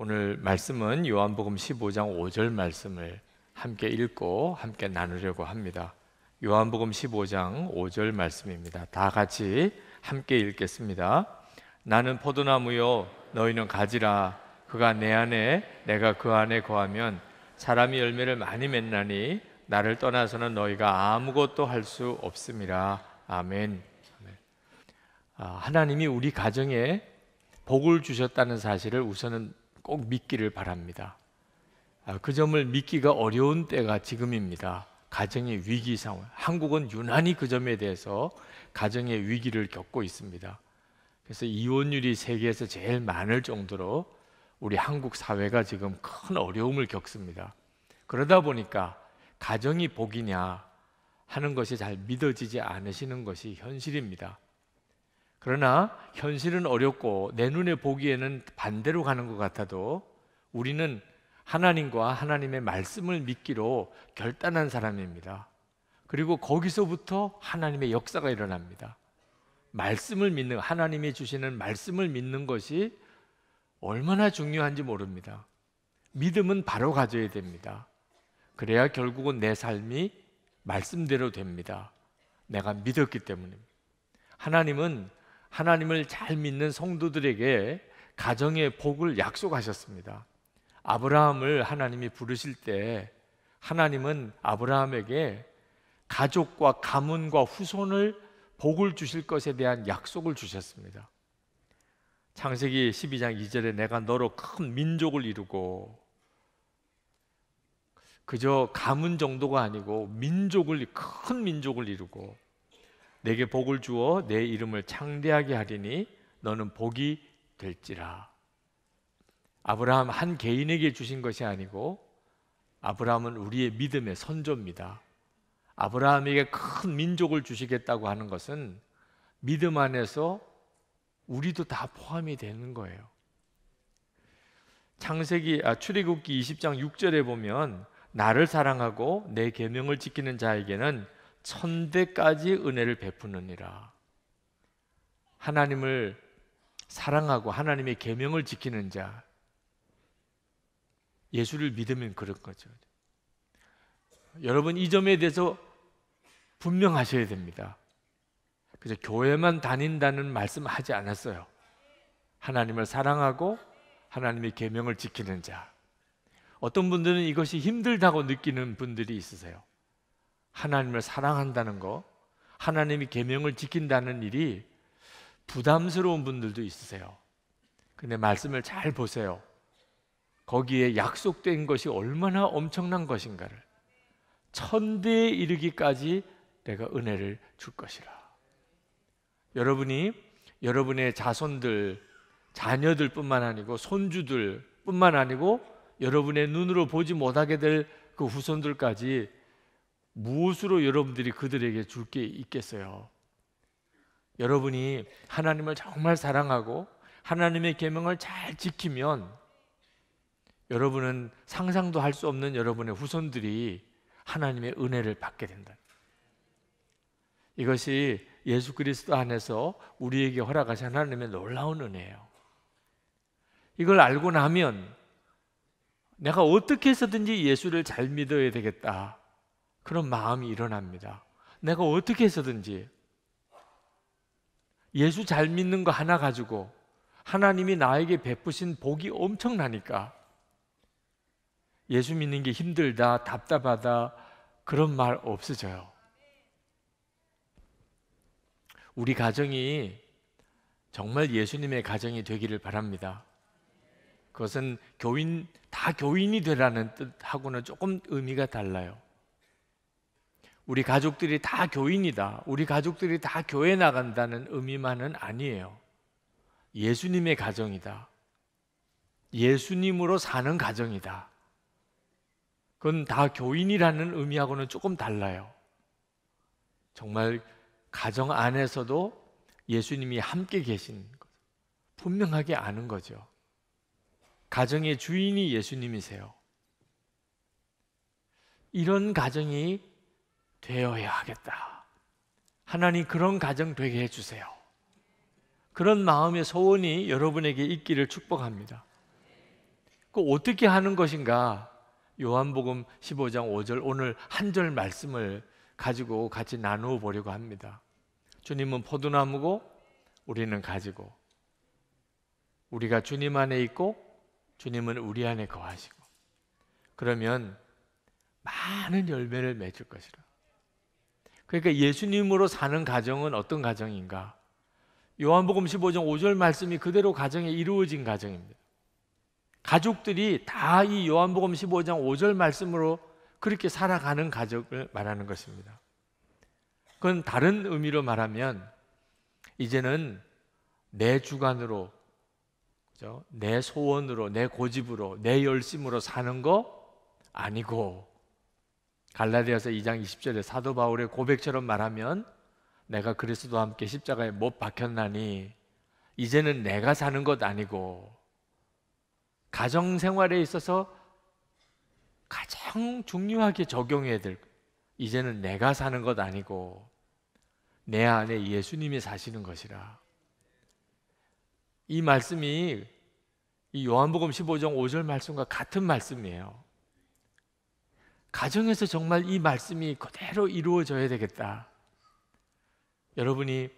오늘 말씀은 요한복음 15장 5절 말씀을 함께 읽고 함께 나누려고 합니다. 요한복음 15장 5절 말씀입니다. 다 같이 함께 읽겠습니다. 나는 포도나무요 너희는 가지라 그가 내 안에 내가 그 안에 거하면 사람이 열매를 많이 맺나니 나를 떠나서는 너희가 아무것도 할 수 없음이라. 아멘. 아, 하나님이 우리 가정에 복을 주셨다는 사실을 우선은 꼭 믿기를 바랍니다. 아, 그 점을 믿기가 어려운 때가 지금입니다. 가정의 위기 상황. 한국은 유난히 그 점에 대해서 가정의 위기를 겪고 있습니다. 그래서 이혼율이 세계에서 제일 많을 정도로 우리 한국 사회가 지금 큰 어려움을 겪습니다. 그러다 보니까 가정이 복이냐 하는 것이 잘 믿어지지 않으시는 것이 현실입니다. 그러나 현실은 어렵고 내 눈에 보기에는 반대로 가는 것 같아도 우리는 하나님과 하나님의 말씀을 믿기로 결단한 사람입니다. 그리고 거기서부터 하나님의 역사가 일어납니다. 말씀을 믿는 하나님이 주시는 말씀을 믿는 것이 얼마나 중요한지 모릅니다. 믿음은 바로 가져야 됩니다. 그래야 결국은 내 삶이 말씀대로 됩니다. 내가 믿었기 때문입니다. 하나님은 하나님을 잘 믿는 성도들에게 가정의 복을 약속하셨습니다. 아브라함을 하나님이 부르실 때 하나님은 아브라함에게 가족과 가문과 후손을 복을 주실 것에 대한 약속을 주셨습니다. 창세기 12장 2절에 내가 너로 큰 민족을 이루고 그저 가문 정도가 아니고 민족을 큰 민족을 이루고 내게 복을 주어 내 이름을 창대하게 하리니 너는 복이 될지라. 아브라함 한 개인에게 주신 것이 아니고 아브라함은 우리의 믿음의 선조입니다. 아브라함에게 큰 민족을 주시겠다고 하는 것은 믿음 안에서 우리도 다 포함이 되는 거예요. 창세기 아, 출애굽기 20장 6절에 보면 나를 사랑하고 내 계명을 지키는 자에게는 천대까지 은혜를 베푸느니라. 하나님을 사랑하고 하나님의 계명을 지키는 자 예수를 믿으면 그런 거죠. 여러분 이 점에 대해서 분명하셔야 됩니다. 그래서 교회만 다닌다는 말씀하지 않았어요. 하나님을 사랑하고 하나님의 계명을 지키는 자. 어떤 분들은 이것이 힘들다고 느끼는 분들이 있으세요. 하나님을 사랑한다는 거, 하나님이 계명을 지킨다는 일이 부담스러운 분들도 있으세요. 근데 말씀을 잘 보세요. 거기에 약속된 것이 얼마나 엄청난 것인가를 천대에 이르기까지 내가 은혜를 줄 것이라. 여러분이 여러분의 자손들, 자녀들뿐만 아니고 손주들뿐만 아니고 여러분의 눈으로 보지 못하게 될 그 후손들까지 무엇으로 여러분들이 그들에게 줄 게 있겠어요? 여러분이 하나님을 정말 사랑하고 하나님의 계명을 잘 지키면 여러분은 상상도 할 수 없는 여러분의 후손들이 하나님의 은혜를 받게 된다. 이것이 예수 그리스도 안에서 우리에게 허락하신 하나님의 놀라운 은혜예요. 이걸 알고 나면 내가 어떻게 해서든지 예수를 잘 믿어야 되겠다. 그런 마음이 일어납니다. 내가 어떻게 해서든지 예수 잘 믿는 거 하나 가지고 하나님이 나에게 베푸신 복이 엄청나니까 예수 믿는 게 힘들다, 답답하다 그런 말 없어져요. 우리 가정이 정말 예수님의 가정이 되기를 바랍니다. 그것은 교인 다 교인이 되라는 뜻하고는 조금 의미가 달라요. 우리 가족들이 다 교인이다. 우리 가족들이 다 교회 나간다는 의미만은 아니에요. 예수님의 가정이다. 예수님으로 사는 가정이다. 그건 다 교인이라는 의미하고는 조금 달라요. 정말 가정 안에서도 예수님이 함께 계신 것 분명하게 아는 거죠. 가정의 주인이 예수님이세요. 이런 가정이 되어야 하겠다. 하나님 그런 가정 되게 해주세요. 그런 마음의 소원이 여러분에게 있기를 축복합니다. 그 어떻게 하는 것인가? 요한복음 15장 5절 오늘 한 절 말씀을 가지고 같이 나누어 보려고 합니다. 주님은 포도나무고 우리는 가지고 우리가 주님 안에 있고 주님은 우리 안에 거하시고 그러면 많은 열매를 맺을 것이라. 그러니까 예수님으로 사는 가정은 어떤 가정인가? 요한복음 15장 5절 말씀이 그대로 가정에 이루어진 가정입니다. 가족들이 다 이 요한복음 15장 5절 말씀으로 그렇게 살아가는 가정을 말하는 것입니다. 그건 다른 의미로 말하면 이제는 내 주관으로 그죠? 내 소원으로 내 고집으로 내 열심으로 사는 거 아니고 갈라디아서 2장 20절에 사도 바울의 고백처럼 말하면 내가 그리스도와 함께 십자가에 못 박혔나니 이제는 내가 사는 것 아니고 가정 생활에 있어서 가장 중요하게 적용해야 될 이제는 내가 사는 것 아니고 내 안에 예수님이 사시는 것이라. 이 말씀이 이 요한복음 15장 5절 말씀과 같은 말씀이에요. 가정에서 정말 이 말씀이 그대로 이루어져야 되겠다. 여러분이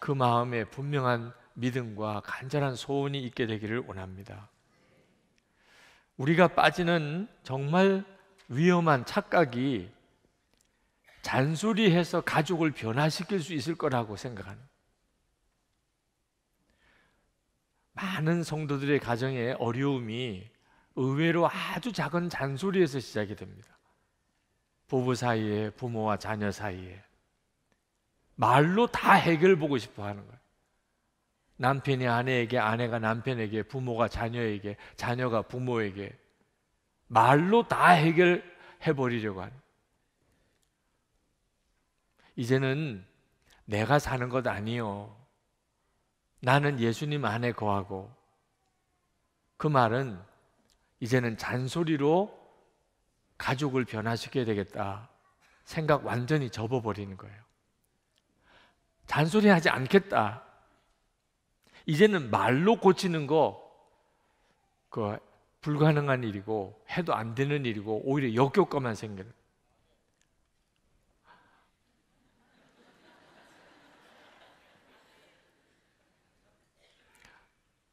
그 마음에 분명한 믿음과 간절한 소원이 있게 되기를 원합니다. 우리가 빠지는 정말 위험한 착각이 잔소리해서 가족을 변화시킬 수 있을 거라고 생각하는 많은 성도들의 가정에 어려움이 의외로 아주 작은 잔소리에서 시작이 됩니다. 부부 사이에, 부모와 자녀 사이에. 말로 다 해결 보고 싶어 하는 거예요. 남편이 아내에게, 아내가 남편에게, 부모가 자녀에게, 자녀가 부모에게. 말로 다 해결해 버리려고 하는. 이제는 내가 사는 것 아니요. 나는 예수님 안에 거하고. 그 말은 이제는 잔소리로 가족을 변화시켜야 되겠다. 생각 완전히 접어버리는 거예요. 잔소리 하지 않겠다. 이제는 말로 고치는 거, 그 불가능한 일이고, 해도 안 되는 일이고, 오히려 역효과만 생겨요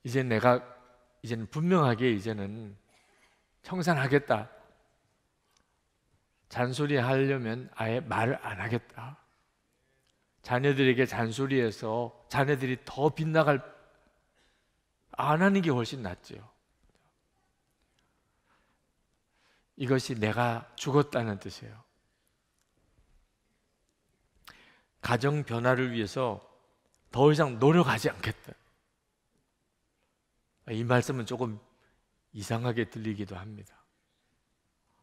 이제 내가, 이제는 분명하게 이제는 청산하겠다. 잔소리 하려면 아예 말을 안 하겠다. 자녀들에게 잔소리해서 자녀들이 더 빗나갈 안 하는 게 훨씬 낫죠. 이것이 내가 죽었다는 뜻이에요. 가정 변화를 위해서 더 이상 노력하지 않겠다. 이 말씀은 조금 이상하게 들리기도 합니다.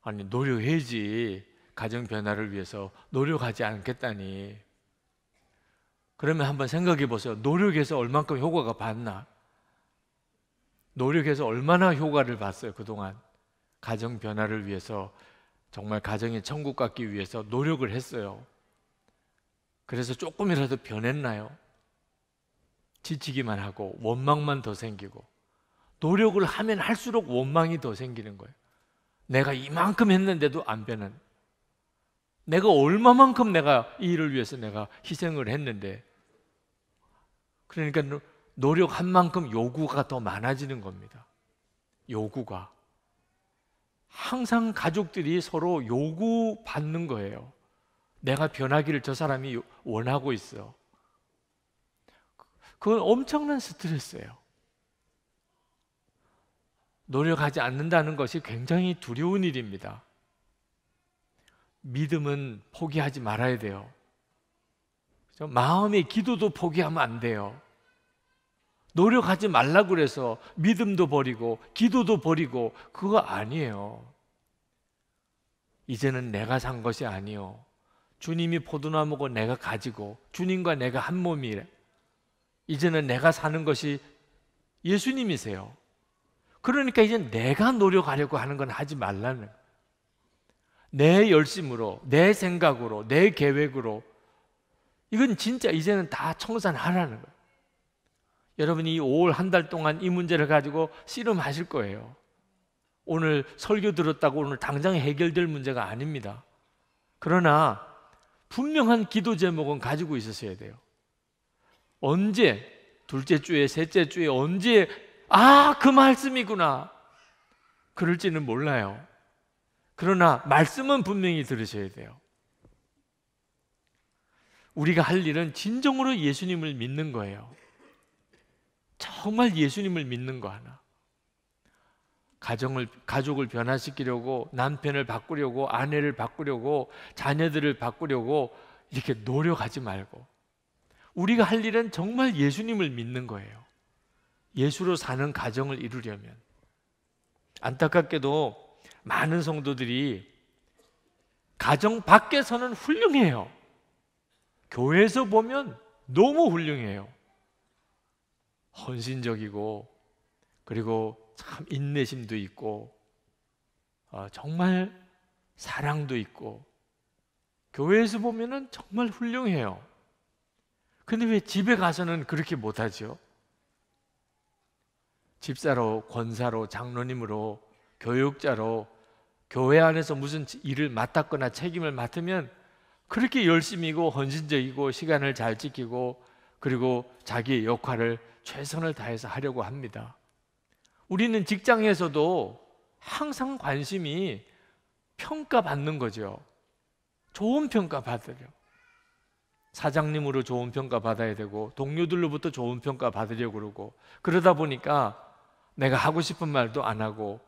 아니, 노력해야지. 가정 변화를 위해서 노력하지 않겠다니. 그러면 한번 생각해 보세요. 노력해서 얼만큼 효과가 봤나? 노력해서 얼마나 효과를 봤어요, 그동안. 가정 변화를 위해서 정말 가정이 천국 같기 위해서 노력을 했어요. 그래서 조금이라도 변했나요? 지치기만 하고 원망만 더 생기고 노력을 하면 할수록 원망이 더 생기는 거예요. 내가 이만큼 했는데도 안 변한. 내가 얼마만큼 내가 이 일을 위해서 내가 희생을 했는데. 그러니까 노력한 만큼 요구가 더 많아지는 겁니다. 요구가. 항상 가족들이 서로 요구받는 거예요. 내가 변하기를 저 사람이 원하고 있어. 그건 엄청난 스트레스예요. 노력하지 않는다는 것이 굉장히 두려운 일입니다. 믿음은 포기하지 말아야 돼요. 그렇죠? 마음의 기도도 포기하면 안 돼요. 노력하지 말라고 그래서 믿음도 버리고 기도도 버리고 그거 아니에요. 이제는 내가 산 것이 아니요. 주님이 포도나무고 내가 가지고 주님과 내가 한 몸이래. 이제는 내가 사는 것이 예수님이세요. 그러니까 이제 내가 노력하려고 하는 건 하지 말라는 내 열심으로, 내 생각으로, 내 계획으로 이건 진짜 이제는 다 청산하라는 거예요. 여러분이 5월 한 달 동안 이 문제를 가지고 씨름하실 거예요. 오늘 설교 들었다고 오늘 당장 해결될 문제가 아닙니다. 그러나 분명한 기도 제목은 가지고 있으셔야 돼요. 언제 둘째 주에 셋째 주에 언제 아, 그 말씀이구나. 그럴지는 몰라요. 그러나 말씀은 분명히 들으셔야 돼요. 우리가 할 일은 진정으로 예수님을 믿는 거예요. 정말 예수님을 믿는 거 하나. 가정을 가족을 변화시키려고 남편을 바꾸려고 아내를 바꾸려고 자녀들을 바꾸려고 이렇게 노력하지 말고 우리가 할 일은 정말 예수님을 믿는 거예요. 예수로 사는 가정을 이루려면 안타깝게도 많은 성도들이 가정 밖에서는 훌륭해요. 교회에서 보면 너무 훌륭해요. 헌신적이고 그리고 참 인내심도 있고 어, 정말 사랑도 있고 교회에서 보면 정말 훌륭해요. 근데 왜 집에 가서는 그렇게 못하죠? 집사로, 권사로, 장로님으로, 교육자로 교회 안에서 무슨 일을 맡았거나 책임을 맡으면 그렇게 열심이고 헌신적이고 시간을 잘 지키고 그리고 자기의 역할을 최선을 다해서 하려고 합니다. 우리는 직장에서도 항상 관심이 평가받는 거죠. 좋은 평가 받으려. 사장님으로 좋은 평가 받아야 되고 동료들로부터 좋은 평가 받으려고 그러고 그러다 보니까 내가 하고 싶은 말도 안 하고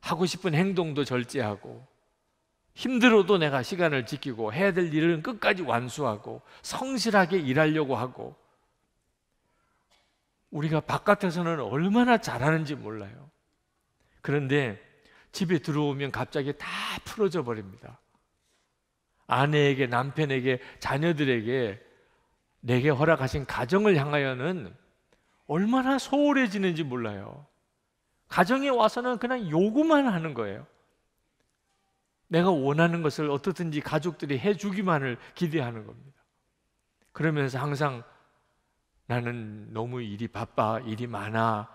하고 싶은 행동도 절제하고 힘들어도 내가 시간을 지키고 해야 될 일은 끝까지 완수하고 성실하게 일하려고 하고 우리가 바깥에서는 얼마나 잘하는지 몰라요. 그런데 집에 들어오면 갑자기 다 풀어져 버립니다. 아내에게, 남편에게, 자녀들에게 내게 허락하신 가정을 향하여는 얼마나 소홀해지는지 몰라요. 가정에 와서는 그냥 요구만 하는 거예요. 내가 원하는 것을 어떻든지 가족들이 해주기만을 기대하는 겁니다. 그러면서 항상 나는 너무 일이 바빠, 일이 많아,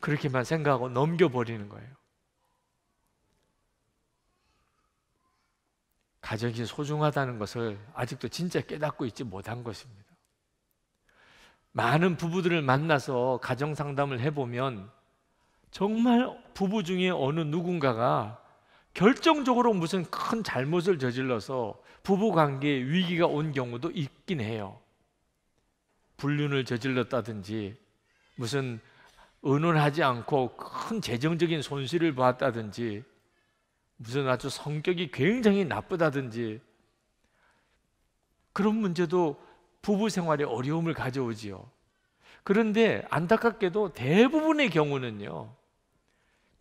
그렇게만 생각하고 넘겨버리는 거예요. 가정이 소중하다는 것을 아직도 진짜 깨닫고 있지 못한 것입니다. 많은 부부들을 만나서 가정 상담을 해보면 정말 부부 중에 어느 누군가가 결정적으로 무슨 큰 잘못을 저질러서 부부 관계에 위기가 온 경우도 있긴 해요. 불륜을 저질렀다든지 무슨 의논하지 않고 큰 재정적인 손실을 보았다든지 무슨 아주 성격이 굉장히 나쁘다든지 그런 문제도 부부 생활에 어려움을 가져오지요. 그런데 안타깝게도 대부분의 경우는요.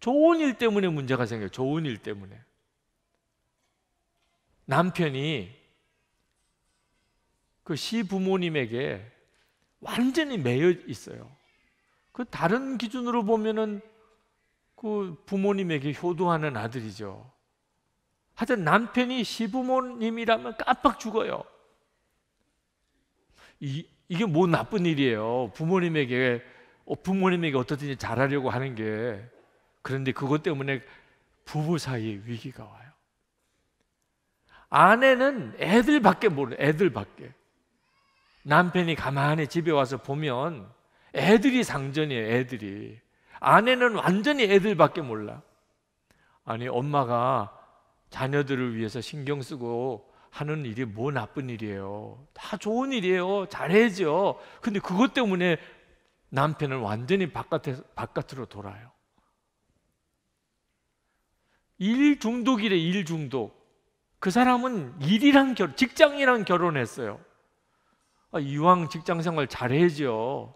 좋은 일 때문에 문제가 생겨요. 좋은 일 때문에. 남편이 그 시부모님에게 완전히 매여 있어요. 그 다른 기준으로 보면은 그 부모님에게 효도하는 아들이죠. 하여튼 남편이 시부모님이라면 깜빡 죽어요. 이, 이게 뭐 나쁜 일이에요. 부모님에게, 부모님에게 어떻든지 잘하려고 하는 게. 그런데 그것 때문에 부부 사이에 위기가 와요. 아내는 애들밖에 모르, 애들밖에. 남편이 가만히 집에 와서 보면 애들이 상전이에요, 애들이. 아내는 완전히 애들밖에 몰라. 아니, 엄마가 자녀들을 위해서 신경 쓰고 하는 일이 뭐 나쁜 일이에요. 다 좋은 일이에요. 잘해죠 근데 그것 때문에 남편은 완전히 바깥에, 바깥으로 돌아요. 일 중독이래, 일 중독. 그 사람은 일이랑 결, 직장이랑 결혼했어요. 아, 이왕 직장 생활 잘해야죠.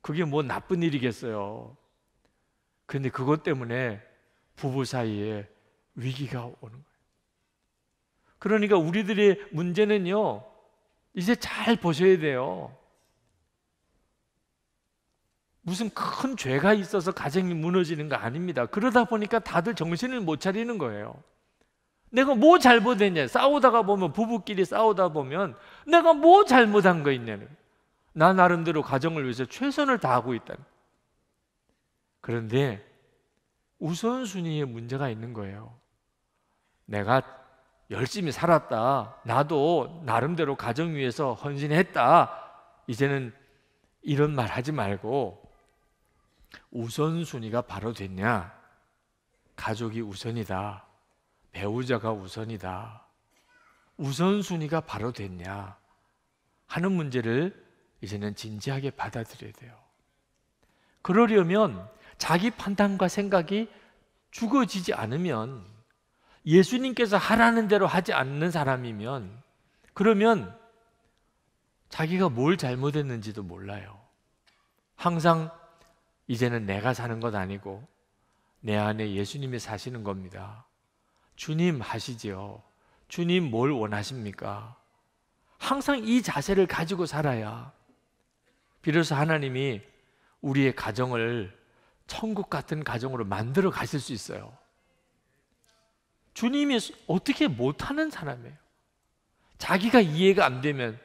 그게 뭐 나쁜 일이겠어요. 근데 그것 때문에 부부 사이에 위기가 오는 거예요. 그러니까 우리들의 문제는요, 이제 잘 보셔야 돼요. 무슨 큰 죄가 있어서 가정이 무너지는 거 아닙니다. 그러다 보니까 다들 정신을 못 차리는 거예요. 내가 뭐 잘못했냐? 싸우다가 보면 부부끼리 싸우다 보면 내가 뭐 잘못한 거 있냐는 나 나름대로 가정을 위해서 최선을 다하고 있다는 그런데 우선순위에 문제가 있는 거예요. 내가 열심히 살았다. 나도 나름대로 가정 위해서 헌신했다. 이제는 이런 말 하지 말고 우선순위가 바로 됐냐? 가족이 우선이다. 배우자가 우선이다. 우선순위가 바로 됐냐? 하는 문제를 이제는 진지하게 받아들여야 돼요. 그러려면 자기 판단과 생각이 죽어지지 않으면 예수님께서 하라는 대로 하지 않는 사람이면 그러면 자기가 뭘 잘못했는지도 몰라요. 항상 이제는 내가 사는 것 아니고 내 안에 예수님이 사시는 겁니다. 주님 하시지요. 주님 뭘 원하십니까? 항상 이 자세를 가지고 살아야 비로소 하나님이 우리의 가정을 천국 같은 가정으로 만들어 가실 수 있어요. 주님이 어떻게 못하는 사람이에요? 자기가 이해가 안 되면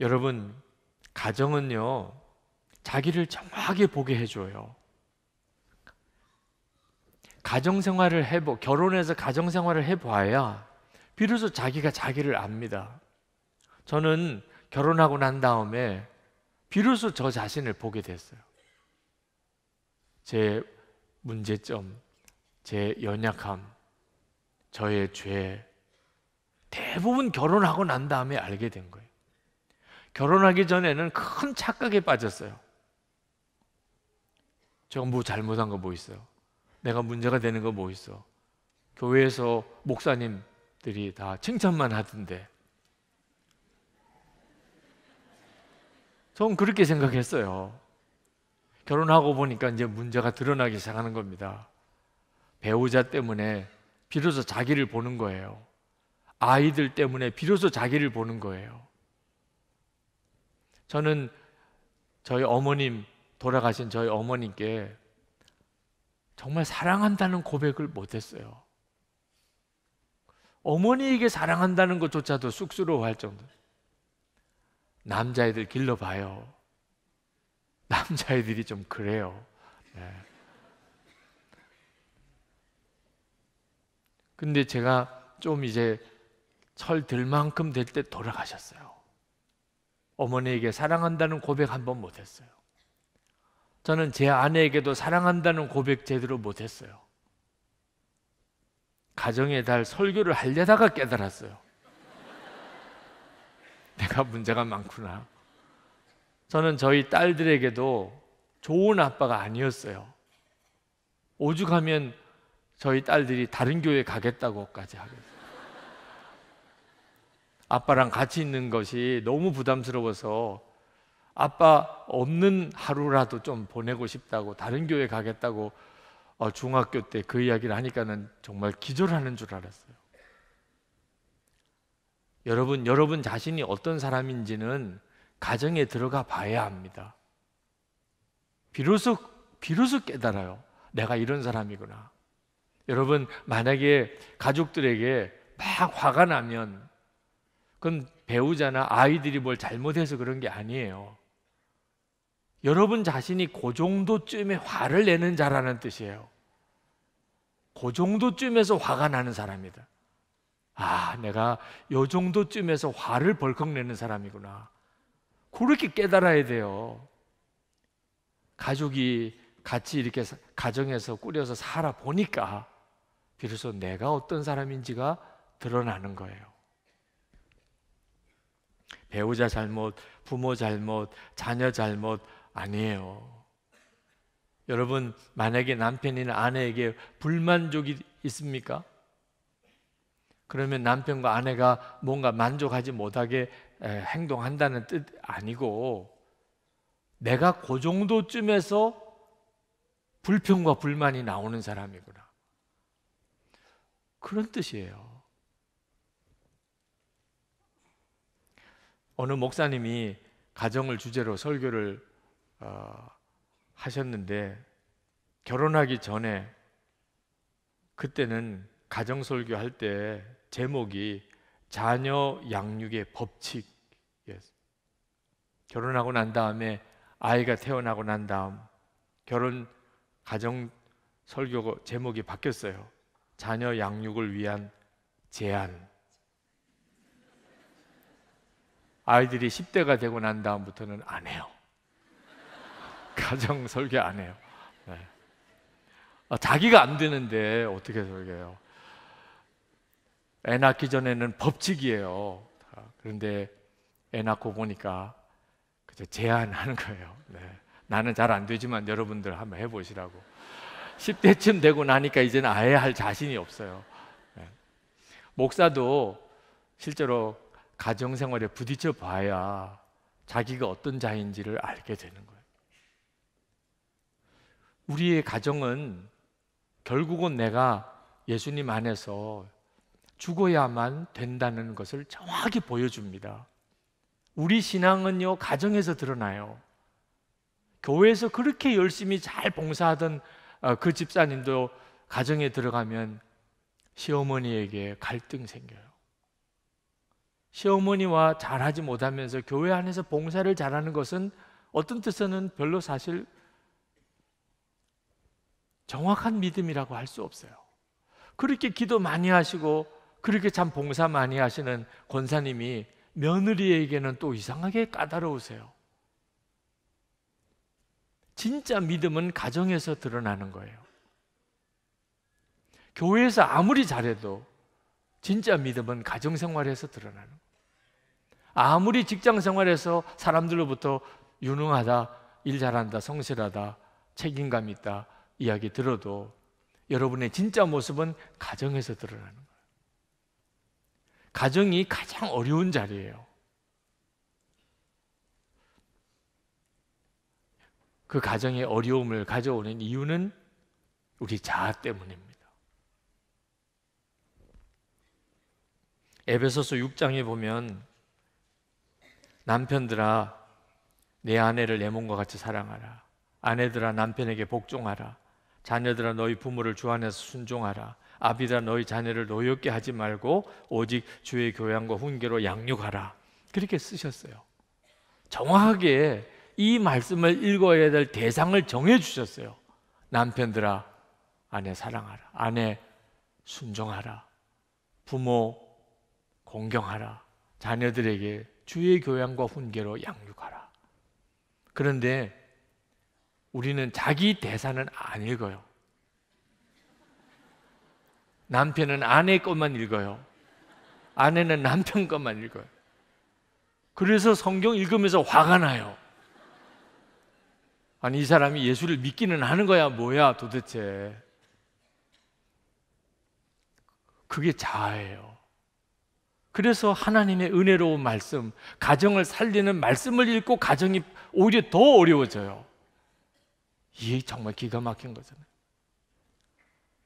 여러분 가정은요, 자기를 정확하게 보게 해줘요. 가정생활을 해보, 결혼해서 가정생활을 해봐야 비로소 자기가 자기를 압니다. 저는 결혼하고 난 다음에 비로소 저 자신을 보게 됐어요. 제 문제점, 제 연약함, 저의 죄, 대부분 결혼하고 난 다음에 알게 된 거예요. 결혼하기 전에는 큰 착각에 빠졌어요. 제가 뭐 잘못한 거 뭐 있어요? 내가 문제가 되는 거 뭐 있어? 교회에서 목사님들이 다 칭찬만 하던데. 전 그렇게 생각했어요. 결혼하고 보니까 이제 문제가 드러나기 시작하는 겁니다. 배우자 때문에 비로소 자기를 보는 거예요. 아이들 때문에 비로소 자기를 보는 거예요. 저는 저희 어머님 돌아가신 저희 어머님께 정말 사랑한다는 고백을 못했어요. 어머니에게 사랑한다는 것조차도 쑥스러워할 정도. 로 남자애들 길러봐요. 남자애들이 좀 그래요. 네. 근데 제가 좀 이제 철들 만큼 될 때 돌아가셨어요. 어머니에게 사랑한다는 고백 한 번 못했어요. 저는 제 아내에게도 사랑한다는 고백 제대로 못했어요. 가정의 달 설교를 하려다가 깨달았어요. 내가 문제가 많구나. 저는 저희 딸들에게도 좋은 아빠가 아니었어요. 오죽하면 저희 딸들이 다른 교회 가겠다고까지 하겠어요. 아빠랑 같이 있는 것이 너무 부담스러워서 아빠 없는 하루라도 좀 보내고 싶다고 다른 교회 가겠다고 어, 중학교 때 그 이야기를 하니까는 정말 기절하는 줄 알았어요. 여러분, 여러분 자신이 어떤 사람인지는 가정에 들어가 봐야 합니다. 비로소, 비로소 깨달아요. 내가 이런 사람이구나. 여러분, 만약에 가족들에게 막 화가 나면 그건 배우자나 아이들이 뭘 잘못해서 그런 게 아니에요. 여러분 자신이 그 정도쯤에 화를 내는 자라는 뜻이에요. 그 정도쯤에서 화가 나는 사람이다. 아, 내가 요 정도쯤에서 화를 벌컥 내는 사람이구나. 그렇게 깨달아야 돼요. 가족이 같이 이렇게 가정에서 꾸려서 살아보니까 비로소 내가 어떤 사람인지가 드러나는 거예요. 배우자 잘못, 부모 잘못, 자녀 잘못 아니에요. 여러분, 만약에 남편이나 아내에게 불만족이 있습니까? 그러면 남편과 아내가 뭔가 만족하지 못하게 행동한다는 뜻 아니고, 내가 그 정도쯤에서 불평과 불만이 나오는 사람이구나. 그런 뜻이에요. 어느 목사님이 가정을 주제로 설교를 어, 하셨는데 결혼하기 전에 그때는 가정 설교할 때 제목이 자녀 양육의 법칙이었어요. 결혼하고 난 다음에 아이가 태어나고 난 다음 결혼 가정 설교 제목이 바뀌었어요. 자녀 양육을 위한 제안. 아이들이 10대가 되고 난 다음부터는 안 해요. 가정 설계 안 해요. 네. 아, 자기가 안 되는데 어떻게 설계해요? 애 낳기 전에는 법칙이에요. 그런데 애 낳고 보니까 그저 제안하는 거예요. 네. 나는 잘 안 되지만 여러분들 한번 해보시라고. 10대쯤 되고 나니까 이제는 아예 할 자신이 없어요. 네. 목사도 실제로 가정생활에 부딪혀 봐야 자기가 어떤 자인지를 알게 되는 거예요. 우리의 가정은 결국은 내가 예수님 안에서 죽어야만 된다는 것을 정확히 보여줍니다. 우리 신앙은요, 가정에서 드러나요. 교회에서 그렇게 열심히 잘 봉사하던 어, 그 집사님도 가정에 들어가면 시어머니에게 갈등 생겨요. 시어머니와 잘하지 못하면서 교회 안에서 봉사를 잘하는 것은 어떤 뜻에는 별로 사실 정확한 믿음이라고 할 수 없어요. 그렇게 기도 많이 하시고 그렇게 참 봉사 많이 하시는 권사님이 며느리에게는 또 이상하게 까다로우세요. 진짜 믿음은 가정에서 드러나는 거예요. 교회에서 아무리 잘해도 진짜 믿음은 가정 생활에서 드러나는 거예요. 아무리 직장 생활에서 사람들로부터 유능하다, 일 잘한다, 성실하다, 책임감 있다 이야기 들어도 여러분의 진짜 모습은 가정에서 드러나는 거예요. 가정이 가장 어려운 자리예요. 그 가정의 어려움을 가져오는 이유는 우리 자아 때문입니다. 에베소서 6장에 보면 남편들아 내 아내를 내 몸과 같이 사랑하라 아내들아 남편에게 복종하라 자녀들아 너희 부모를 주 안에서 순종하라 아비들 너희 자녀를 노엽게 하지 말고 오직 주의 교양과 훈계로 양육하라 그렇게 쓰셨어요 정확하게 이 말씀을 읽어야 될 대상을 정해 주셨어요 남편들아 아내 사랑하라 아내 순종하라 부모 공경하라. 자녀들에게 주의 교양과 훈계로 양육하라. 그런데 우리는 자기 대사는 안 읽어요. 남편은 아내 것만 읽어요. 아내는 남편 것만 읽어요. 그래서 성경 읽으면서 화가 나요. 아니, 이 사람이 예수를 믿기는 하는 거야, 뭐야, 도대체. 그게 자아예요. 그래서 하나님의 은혜로운 말씀, 가정을 살리는 말씀을 읽고 가정이 오히려 더 어려워져요. 이게 정말 기가 막힌 거잖아요.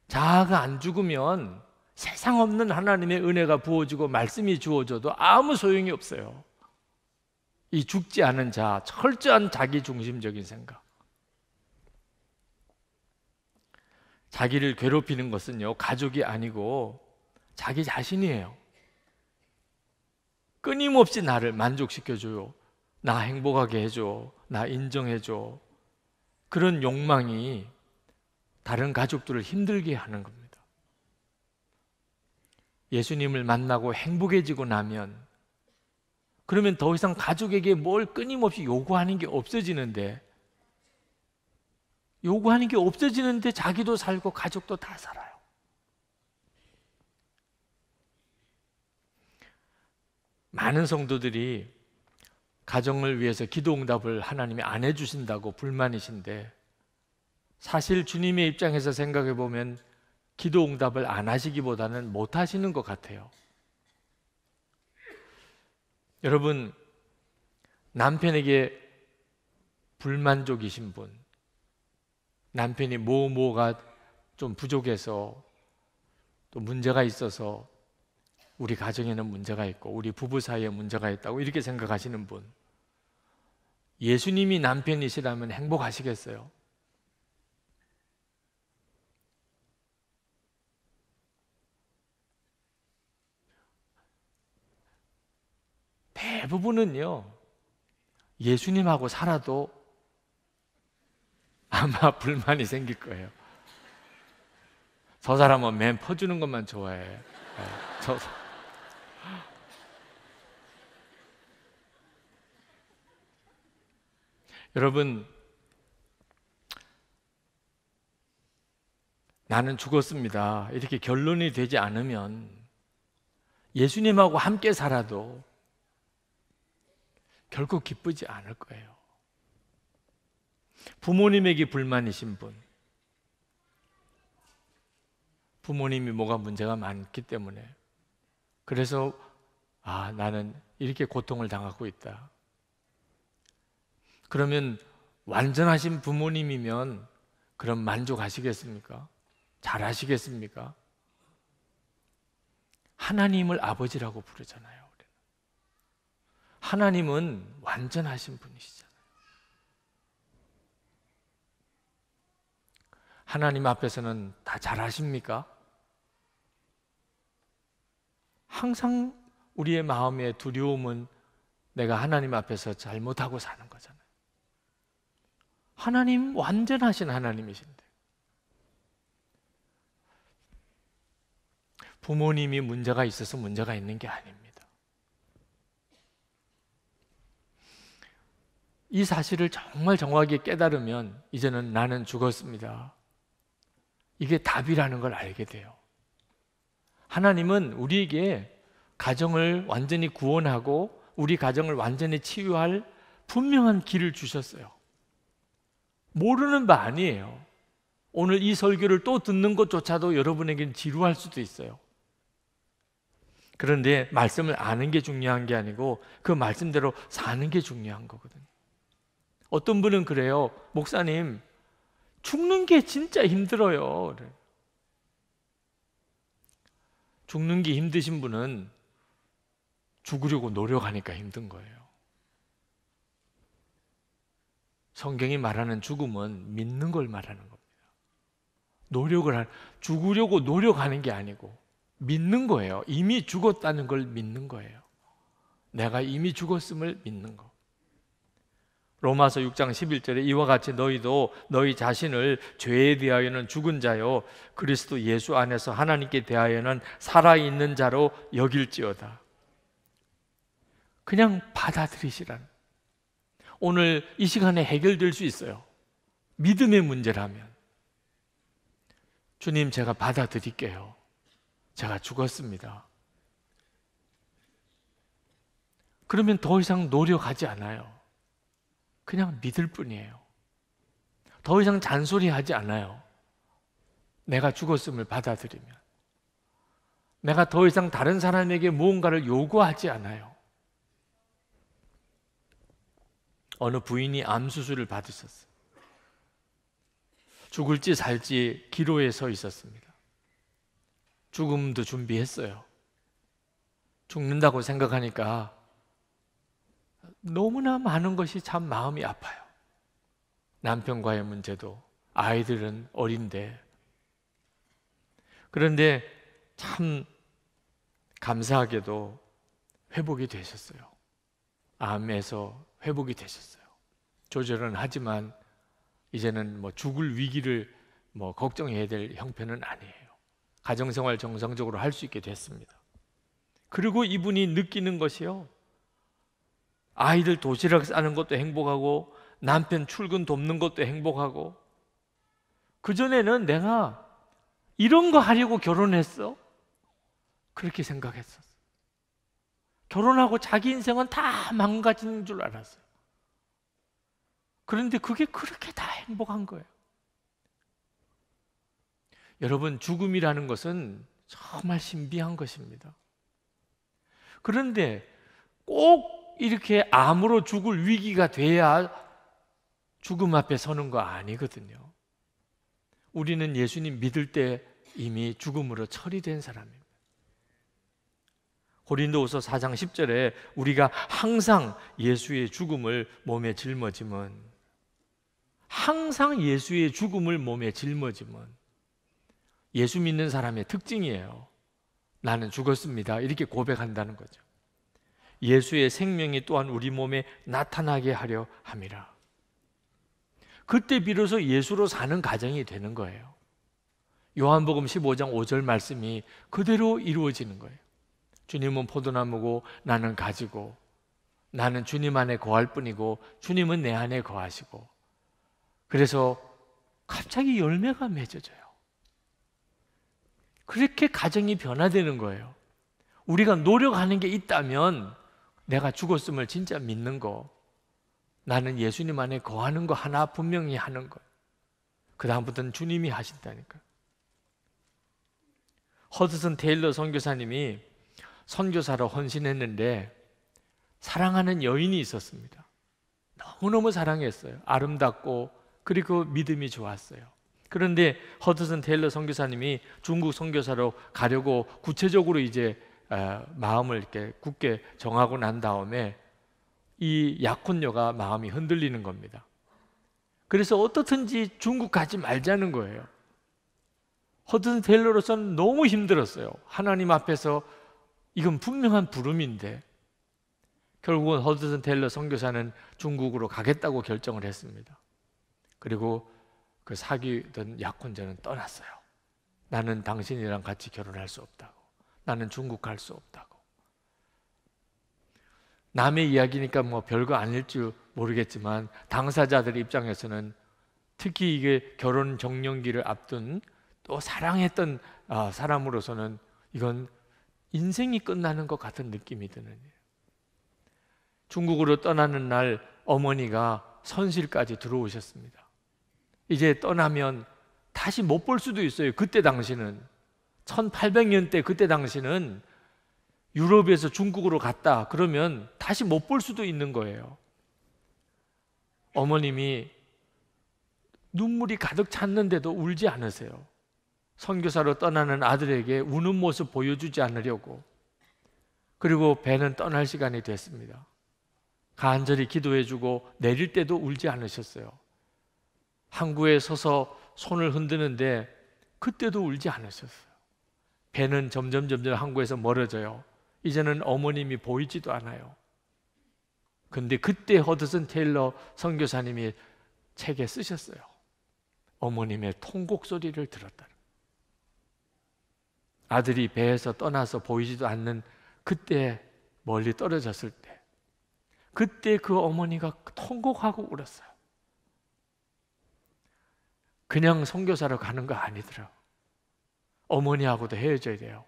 자아가 안 죽으면 세상 없는 하나님의 은혜가 부어지고 말씀이 주어져도 아무 소용이 없어요. 이 죽지 않은 자, 철저한 자기 중심적인 생각. 자기를 괴롭히는 것은요, 가족이 아니고 자기 자신이에요. 끊임없이 나를 만족시켜줘요. 나 행복하게 해줘. 나 인정해줘. 그런 욕망이 다른 가족들을 힘들게 하는 겁니다. 예수님을 만나고 행복해지고 나면 그러면 더 이상 가족에게 뭘 끊임없이 요구하는 게 없어지는데 요구하는 게 없어지는데 자기도 살고 가족도 다 살아. 많은 성도들이 가정을 위해서 기도 응답을 하나님이 안 해주신다고 불만이신데 사실 주님의 입장에서 생각해 보면 기도 응답을 안 하시기보다는 못 하시는 것 같아요. 여러분, 남편에게 불만족이신 분, 남편이 뭐뭐가 좀 부족해서 또 문제가 있어서 우리 가정에는 문제가 있고 우리 부부 사이에 문제가 있다고 이렇게 생각하시는 분 예수님이 남편이시라면 행복하시겠어요? 대부분은요, 예수님하고 살아도 아마 불만이 생길 거예요. 저 사람은 맨 퍼주는 것만 좋아해. 네, 저 여러분, 나는 죽었습니다. 이렇게 결론이 되지 않으면 예수님하고 함께 살아도 결코 기쁘지 않을 거예요. 부모님에게 불만이신 분. 부모님이 뭐가 문제가 많기 때문에. 그래서, 아, 나는 이렇게 고통을 당하고 있다. 그러면 완전하신 부모님이면 그럼 만족하시겠습니까? 잘하시겠습니까? 하나님을 아버지라고 부르잖아요. 하나님은 완전하신 분이시잖아요. 하나님 앞에서는 다 잘하십니까? 항상 우리의 마음의 두려움은 내가 하나님 앞에서 잘못하고 사는 거잖아요. 하나님 완전하신 하나님이신데 부모님이 문제가 있어서 문제가 있는 게 아닙니다. 이 사실을 정말 정확히 깨달으면 이제는 나는 죽었습니다. 이게 답이라는 걸 알게 돼요. 하나님은 우리에게 가정을 완전히 구원하고 우리 가정을 완전히 치유할 분명한 길을 주셨어요. 모르는 바 아니에요. 오늘 이 설교를 또 듣는 것조차도 여러분에게는 지루할 수도 있어요. 그런데 말씀을 아는 게 중요한 게 아니고 그 말씀대로 사는 게 중요한 거거든요. 어떤 분은 그래요. 목사님, 죽는 게 진짜 힘들어요. 죽는 게 힘드신 분은 죽으려고 노력하니까 힘든 거예요. 성경이 말하는 죽음은 믿는 걸 말하는 겁니다. 노력을 할, 죽으려고 노력하는 게 아니고 믿는 거예요. 이미 죽었다는 걸 믿는 거예요. 내가 이미 죽었음을 믿는 거. 로마서 6장 11절에 이와 같이 너희도 너희 자신을 죄에 대하여는 죽은 자요 그리스도 예수 안에서 하나님께 대하여는 살아 있는 자로 여길지어다. 그냥 받아들이시라는 오늘 이 시간에 해결될 수 있어요. 믿음의 문제라면. 주님, 제가 받아들일게요. 제가 죽었습니다. 그러면 더 이상 노력하지 않아요. 그냥 믿을 뿐이에요. 더 이상 잔소리하지 않아요. 내가 죽었음을 받아들이면. 내가 더 이상 다른 사람에게 무언가를 요구하지 않아요. 어느 부인이 암 수술을 받으셨어요. 죽을지 살지 기로에 서 있었습니다. 죽음도 준비했어요. 죽는다고 생각하니까 너무나 많은 것이 참 마음이 아파요. 남편과의 문제도 아이들은 어린데 그런데 참 감사하게도 회복이 되셨어요. 암에서 회복이 되셨어요. 조절은 하지만 이제는 뭐 죽을 위기를 뭐 걱정해야 될 형편은 아니에요. 가정생활 정상적으로 할 수 있게 됐습니다. 그리고 이분이 느끼는 것이요. 아이들 도시락 싸는 것도 행복하고 남편 출근 돕는 것도 행복하고 그전에는 내가 이런 거 하려고 결혼했어? 그렇게 생각했어. 결혼하고 자기 인생은 다 망가지는 줄 알았어요. 그런데 그게 그렇게 다 행복한 거예요. 여러분, 죽음이라는 것은 정말 신비한 것입니다. 그런데 꼭 이렇게 암으로 죽을 위기가 돼야 죽음 앞에 서는 거 아니거든요. 우리는 예수님 믿을 때 이미 죽음으로 처리된 사람입니다. 고린도후서 4장 10절에 우리가 항상 예수의 죽음을 몸에 짊어지면 항상 예수의 죽음을 몸에 짊어지면 예수 믿는 사람의 특징이에요. 나는 죽었습니다. 이렇게 고백한다는 거죠. 예수의 생명이 또한 우리 몸에 나타나게 하려 함이라. 그때 비로소 예수로 사는 가정이 되는 거예요. 요한복음 15장 5절 말씀이 그대로 이루어지는 거예요. 주님은 포도나무고 나는 가지고 나는 주님 안에 거할 뿐이고 주님은 내 안에 거하시고 그래서 갑자기 열매가 맺어져요. 그렇게 가정이 변화되는 거예요. 우리가 노력하는 게 있다면 내가 죽었음을 진짜 믿는 거, 나는 예수님 안에 거하는 거 하나 분명히 하는 거. 그 다음부터는 주님이 하신다니까. 허드슨 테일러 선교사님이 선교사로 헌신했는데 사랑하는 여인이 있었습니다. 너무너무 사랑했어요. 아름답고 그리고 믿음이 좋았어요. 그런데 허드슨 테일러 선교사님이 중국 선교사로 가려고 구체적으로 이제 아, 마음을 이렇게 굳게 정하고 난 다음에 이 약혼녀가 마음이 흔들리는 겁니다. 그래서 어떻든지 중국 가지 말자는 거예요. 허드슨 테일러로서는 너무 힘들었어요. 하나님 앞에서 이건 분명한 부름인데 결국은 허드슨 테일러 선교사는 중국으로 가겠다고 결정을 했습니다. 그리고 그 사귀던 약혼자는 떠났어요. 나는 당신이랑 같이 결혼할 수 없다고. 나는 중국 갈 수 없다고. 남의 이야기니까 뭐 별거 아닐 줄 모르겠지만 당사자들 입장에서는 특히 이게 결혼 정년기를 앞둔 또 사랑했던 아, 사람으로서는 이건 인생이 끝나는 것 같은 느낌이 드는 중국으로 떠나는 날 어머니가 선실까지 들어오셨습니다. 이제 떠나면 다시 못 볼 수도 있어요. 그때 당시는 1800년대 그때 당시는 유럽에서 중국으로 갔다 그러면 다시 못 볼 수도 있는 거예요. 어머님이 눈물이 가득 찼는데도 울지 않으세요. 선교사로 떠나는 아들에게 우는 모습 보여주지 않으려고 그리고 배는 떠날 시간이 됐습니다. 간절히 기도해주고 내릴 때도 울지 않으셨어요. 항구에 서서 손을 흔드는데 그때도 울지 않으셨어요. 배는 점점 점점 항구에서 멀어져요. 이제는 어머님이 보이지도 않아요. 근데 그때 허드슨 테일러 선교사님이 책에 쓰셨어요. 어머님의 통곡 소리를 들었다 아들이 배에서 떠나서 보이지도 않는 그때 멀리 떨어졌을 때 그때 그 어머니가 통곡하고 울었어요. 그냥 성교사로 가는 거 아니더라. 어머니하고도 헤어져야 돼요.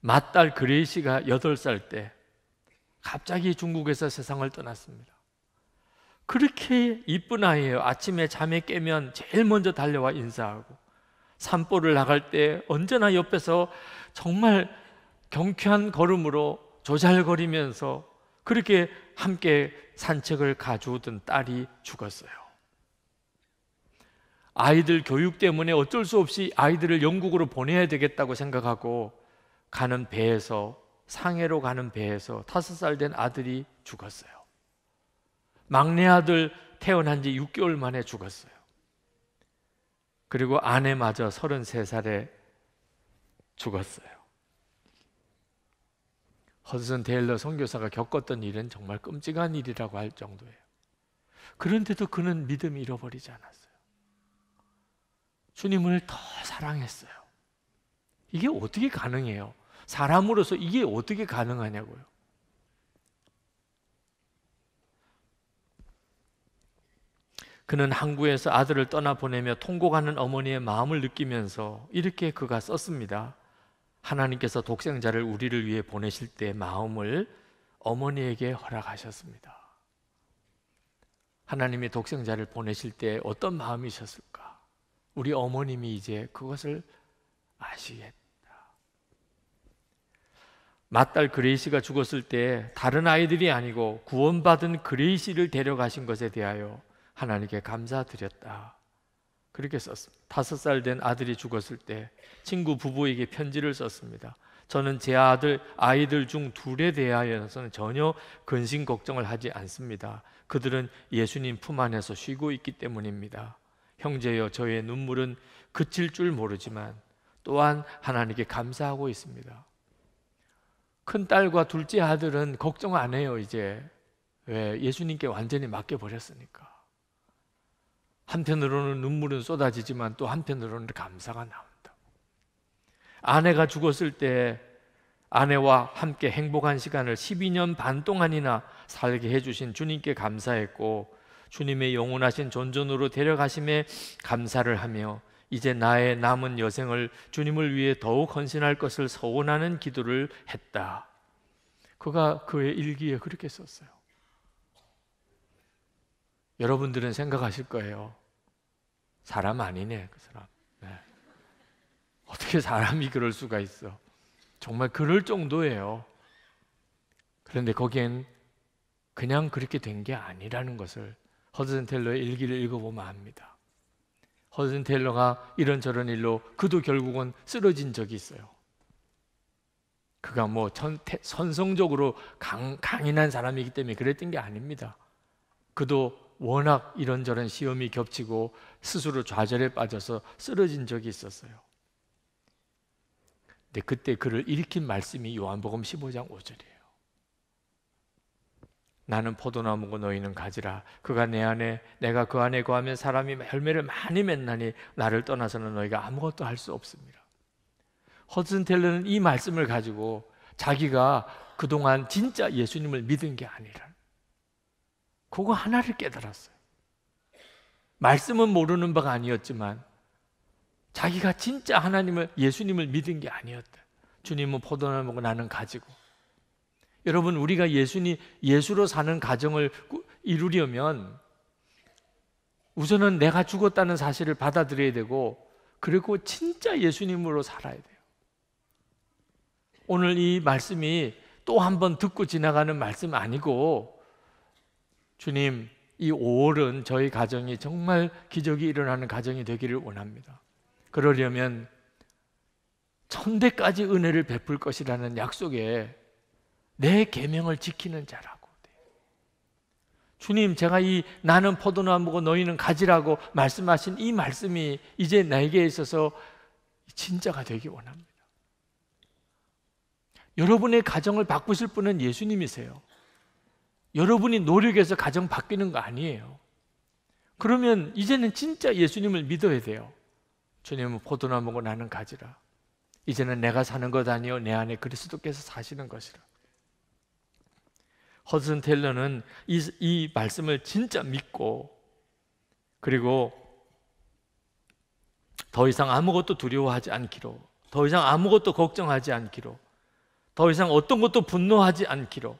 맏딸 그레이시가 8살 때 갑자기 중국에서 세상을 떠났습니다. 그렇게 이쁜 아이예요. 아침에 잠에 깨면 제일 먼저 달려와 인사하고 산보를 나갈 때 언제나 옆에서 정말 경쾌한 걸음으로 조잘거리면서 그렇게 함께 산책을 가주던 딸이 죽었어요. 아이들 교육 때문에 어쩔 수 없이 아이들을 영국으로 보내야 되겠다고 생각하고 가는 배에서 상해로 가는 배에서 다섯 살 된 아들이 죽었어요. 막내 아들 태어난 지 6개월 만에 죽었어요. 그리고 아내마저 33살에 죽었어요. 허드슨 데일러 선교사가 겪었던 일은 정말 끔찍한 일이라고 할 정도예요. 그런데도 그는 믿음 잃어버리지 않았어요. 주님을 더 사랑했어요. 이게 어떻게 가능해요? 사람으로서 이게 어떻게 가능하냐고요. 그는 항구에서 아들을 떠나 보내며 통곡하는 어머니의 마음을 느끼면서 이렇게 그가 썼습니다. 하나님께서 독생자를 우리를 위해 보내실 때 마음을 어머니에게 허락하셨습니다. 하나님이 독생자를 보내실 때 어떤 마음이셨을까? 우리 어머님이 이제 그것을 아시겠다. 맏딸 그레이시가 죽었을 때 다른 아이들이 아니고 구원받은 그레이시를 데려가신 것에 대하여 하나님께 감사드렸다. 그렇게 썼습니다. 다섯 살 된 아들이 죽었을 때 친구 부부에게 편지를 썼습니다. 저는 제 아들 아이들 중 둘에 대하여서는 전혀 근심 걱정을 하지 않습니다. 그들은 예수님 품 안에서 쉬고 있기 때문입니다. 형제여 저의 눈물은 그칠 줄 모르지만 또한 하나님께 감사하고 있습니다. 큰 딸과 둘째 아들은 걱정 안 해요 이제 왜 예수님께 완전히 맡겨 버렸으니까. 한편으로는 눈물은 쏟아지지만 또 한편으로는 감사가 나온다. 아내가 죽었을 때 아내와 함께 행복한 시간을 12년 반 동안이나 살게 해주신 주님께 감사했고 주님의 영원하신 존전으로 데려가심에 감사를 하며 이제 나의 남은 여생을 주님을 위해 더욱 헌신할 것을 서원하는 기도를 했다. 그가 그의 일기에 그렇게 썼어요. 여러분들은 생각하실 거예요. 사람 아니네 그 사람. 네. 어떻게 사람이 그럴 수가 있어? 정말 그럴 정도예요. 그런데 거기엔 그냥 그렇게 된 게 아니라는 것을 허드슨 텔러의 일기를 읽어보면 압니다. 허드슨 텔러가 이런저런 일로 그도 결국은 쓰러진 적이 있어요. 그가 뭐 천, 태, 선성적으로 강, 강인한 사람이기 때문에 그랬던 게 아닙니다. 그도 워낙 이런저런 시험이 겹치고 스스로 좌절에 빠져서 쓰러진 적이 있었어요. 근데 그때 그를 일으킨 말씀이 요한복음 15장 5절이에요. 나는 포도나무고 너희는 가지라. 그가 내 안에 내가 그 안에 거하면 사람이 열매를 많이 맺나니 나를 떠나서는 너희가 아무것도 할 수 없습니다. 허슨 텔러는 이 말씀을 가지고 자기가 그동안 진짜 예수님을 믿은 게 아니라 그거 하나를 깨달았어요. 말씀은 모르는 바가 아니었지만 자기가 진짜 하나님을 예수님을 믿은 게 아니었다. 주님은 포도나무고 나는 가지고. 여러분 우리가 예수님 예수로 사는 가정을 이루려면 우선은 내가 죽었다는 사실을 받아들여야 되고 그리고 진짜 예수님으로 살아야 돼요. 오늘 이 말씀이 또 한 번 듣고 지나가는 말씀 아니고 주님, 이 5월은 저희 가정이 정말 기적이 일어나는 가정이 되기를 원합니다. 그러려면 천대까지 은혜를 베풀 것이라는 약속에 내 계명을 지키는 자라고 주님, 제가 이 나는 포도나무고 너희는 가지라고 말씀하신 이 말씀이 이제 나에게 있어서 진짜가 되기 원합니다. 여러분의 가정을 바꾸실 분은 예수님이세요. 여러분이 노력해서 가정 바뀌는 거 아니에요. 그러면 이제는 진짜 예수님을 믿어야 돼요. 주님은 포도나무고 나는 가지라. 이제는 내가 사는 것 아니요 내 안에 그리스도께서 사시는 것이라. 허슨 텔러는 이, 이 말씀을 진짜 믿고 그리고 더 이상 아무것도 두려워하지 않기로, 더 이상 아무것도 걱정하지 않기로, 더 이상 어떤 것도 분노하지 않기로,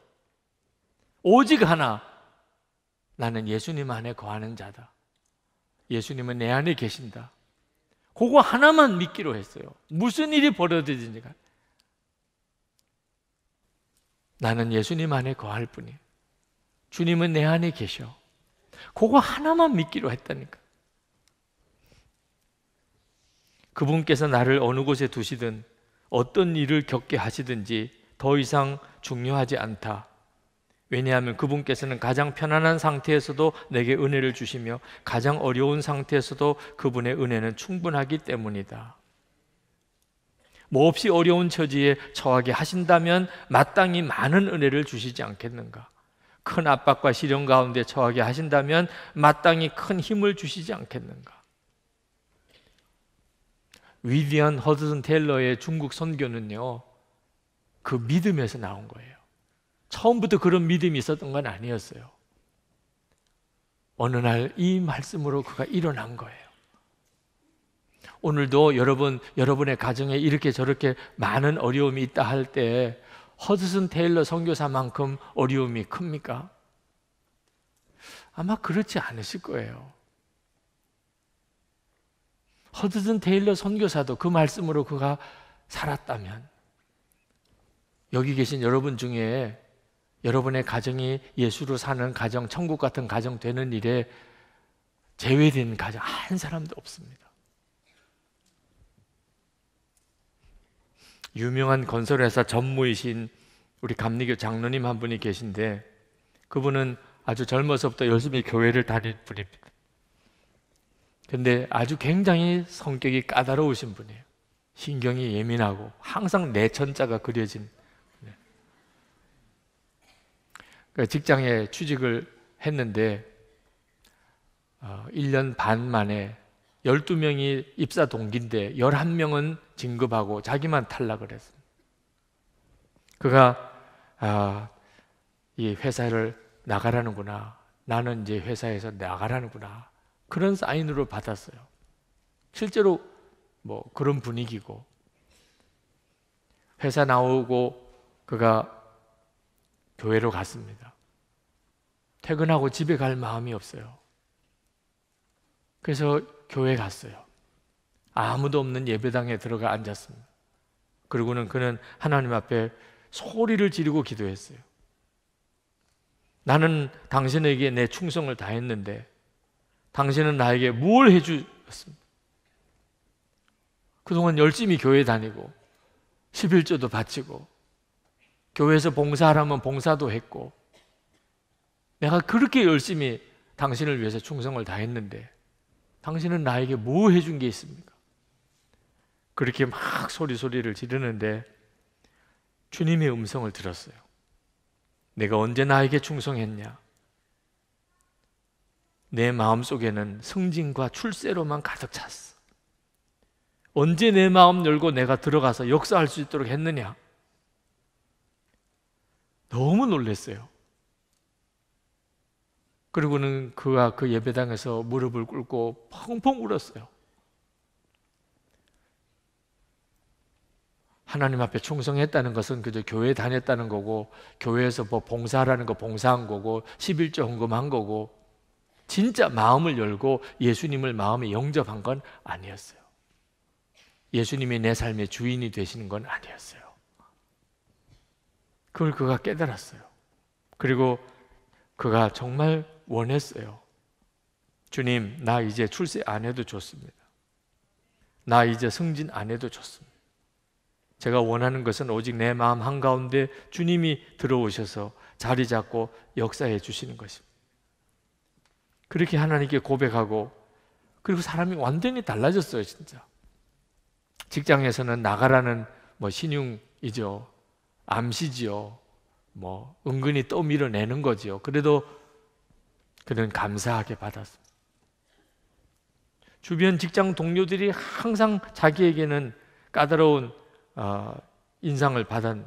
오직 하나 나는 예수님 안에 거하는 자다. 예수님은 내 안에 계신다. 그거 하나만 믿기로 했어요. 무슨 일이 벌어지든지가 나는 예수님 안에 거할 뿐이에요. 주님은 내 안에 계셔. 그거 하나만 믿기로 했다니까. 그분께서 나를 어느 곳에 두시든 어떤 일을 겪게 하시든지 더 이상 중요하지 않다. 왜냐하면 그분께서는 가장 편안한 상태에서도 내게 은혜를 주시며 가장 어려운 상태에서도 그분의 은혜는 충분하기 때문이다. 몹시 어려운 처지에 처하게 하신다면 마땅히 많은 은혜를 주시지 않겠는가? 큰 압박과 시련 가운데 처하게 하신다면 마땅히 큰 힘을 주시지 않겠는가? 위대한 허드슨 테일러의 중국 선교는요, 그 믿음에서 나온 거예요. 처음부터 그런 믿음이 있었던 건 아니었어요. 어느 날 이 말씀으로 그가 일어난 거예요. 오늘도 여러분, 여러분의 가정에 이렇게 저렇게 많은 어려움이 있다 할 때 허드슨 테일러 선교사만큼 어려움이 큽니까? 아마 그렇지 않으실 거예요. 허드슨 테일러 선교사도 그 말씀으로 그가 살았다면 여기 계신 여러분 중에 여러분의 가정이 예수로 사는 가정, 천국 같은 가정 되는 일에 제외된 가정 한 사람도 없습니다. 유명한 건설회사 전무이신 우리 감리교 장로님 한 분이 계신데 그분은 아주 젊어서부터 열심히 교회를 다닌 분입니다. 근데 아주 굉장히 성격이 까다로우신 분이에요. 신경이 예민하고 항상 내 천자가 그려진 그러니까 직장에 취직을 했는데 1년 어, 반 만에 12명이 입사 동기인데 11명은 진급하고 자기만 탈락을 했습니다. 그가 아, 이 회사를 나가라는구나. 나는 이제 회사에서 나가라는구나. 그런 사인으로 받았어요. 실제로 뭐 그런 분위기고 회사 나오고 그가 교회로 갔습니다. 퇴근하고 집에 갈 마음이 없어요. 그래서 교회 갔어요. 아무도 없는 예배당에 들어가 앉았습니다. 그리고는 그는 하나님 앞에 소리를 지르고 기도했어요. 나는 당신에게 내 충성을 다했는데 당신은 나에게 뭘 해주셨습니까? 그동안 열심히 교회 다니고 11조도 바치고 교회에서 봉사하라면 봉사도 했고, 내가 그렇게 열심히 당신을 위해서 충성을 다했는데, 당신은 나에게 뭐 해준 게 있습니까? 그렇게 막 소리소리를 지르는데, 주님의 음성을 들었어요. 내가 언제 나에게 충성했냐? 내 마음 속에는 승진과 출세로만 가득 찼어. 언제 내 마음 열고 내가 들어가서 역사할 수 있도록 했느냐? 너무 놀랐어요. 그리고는 그가 그 예배당에서 무릎을 꿇고 펑펑 울었어요. 하나님 앞에 충성했다는 것은 그저 교회 다녔다는 거고 교회에서 뭐 봉사하라는 거 봉사한 거고 11조 헌금한 거고 진짜 마음을 열고 예수님을 마음에 영접한 건 아니었어요. 예수님이 내 삶의 주인이 되시는 건 아니었어요. 그걸 그가 깨달았어요. 그리고 그가 정말 원했어요. 주님, 나 이제 출세 안 해도 좋습니다. 나 이제 승진 안 해도 좋습니다. 제가 원하는 것은 오직 내 마음 한가운데 주님이 들어오셔서 자리 잡고 역사해 주시는 것입니다. 그렇게 하나님께 고백하고 그리고 사람이 완전히 달라졌어요, 진짜. 직장에서는 나가라는 뭐 신용이죠. 암시지요. 뭐 은근히 또 밀어내는 거지요. 그래도 그는 감사하게 받았습니다. 주변 직장 동료들이 항상 자기에게는 까다로운 어, 인상을 받은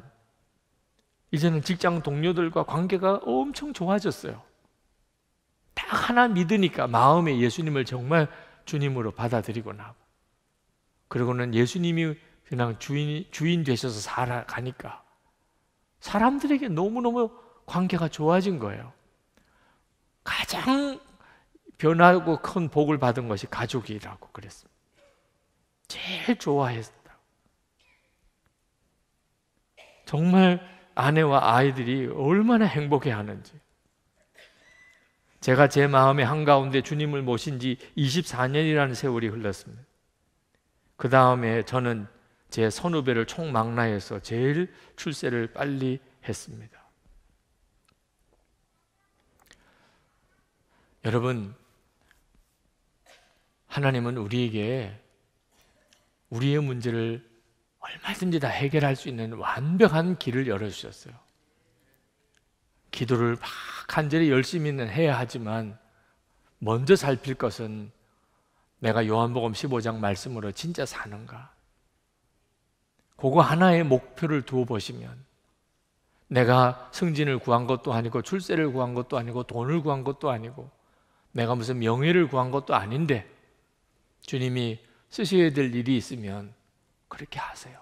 이제는 직장 동료들과 관계가 엄청 좋아졌어요. 딱 하나 믿으니까 마음에 예수님을 정말 주님으로 받아들이거나 그리고는 예수님이 그냥 주인 주인 되셔서 살아가니까 사람들에게 너무너무 관계가 좋아진 거예요. 가장 변하고 큰 복을 받은 것이 가족이라고 그랬습니다. 제일 좋아했다. 정말 아내와 아이들이 얼마나 행복해 하는지. 제가 제 마음의 한가운데 주님을 모신 지 24년이라는 세월이 흘렀습니다. 그 다음에 저는 제 선후배를 총망라해서 제일 출세를 빨리 했습니다. 여러분, 하나님은 우리에게 우리의 문제를 얼마든지 다 해결할 수 있는 완벽한 길을 열어주셨어요. 기도를 막 간절히 열심히는 해야 하지만 먼저 살필 것은 내가 요한복음 15장 말씀으로 진짜 사는가? 그거 하나의 목표를 두어 보시면 내가 승진을 구한 것도 아니고 출세를 구한 것도 아니고 돈을 구한 것도 아니고 내가 무슨 명예를 구한 것도 아닌데 주님이 쓰셔야 될 일이 있으면 그렇게 하세요.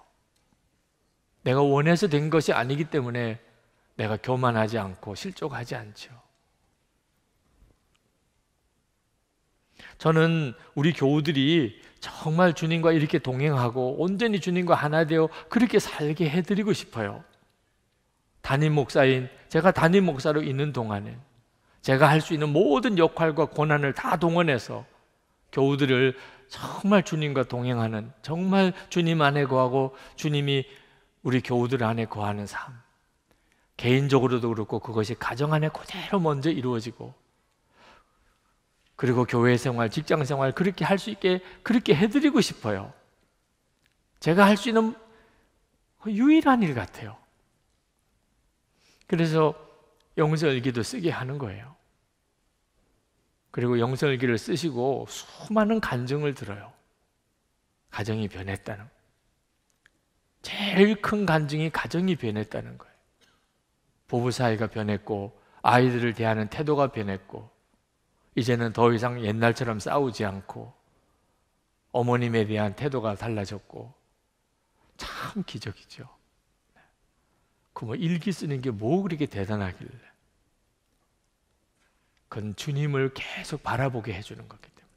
내가 원해서 된 것이 아니기 때문에 내가 교만하지 않고 실족하지 않죠. 저는 우리 교우들이 정말 주님과 이렇게 동행하고 온전히 주님과 하나 되어 그렇게 살게 해드리고 싶어요. 담임 목사인 제가 담임 목사로 있는 동안에 제가 할 수 있는 모든 역할과 권한을 다 동원해서 교우들을 정말 주님과 동행하는 정말 주님 안에 거하고 주님이 우리 교우들 안에 거하는 삶 개인적으로도 그렇고 그것이 가정 안에 그대로 먼저 이루어지고 그리고 교회 생활, 직장 생활 그렇게 할 수 있게 그렇게 해드리고 싶어요. 제가 할 수 있는 유일한 일 같아요. 그래서 영설기도 쓰게 하는 거예요. 그리고 영설기를 쓰시고 수많은 간증을 들어요. 가정이 변했다는 제일 큰 간증이 가정이 변했다는 거예요. 부부 사이가 변했고 아이들을 대하는 태도가 변했고 이제는 더 이상 옛날처럼 싸우지 않고 어머님에 대한 태도가 달라졌고 참 기적이죠. 그 뭐 일기 쓰는 게 뭐 그렇게 대단하길래? 그건 주님을 계속 바라보게 해주는 거기 때문에.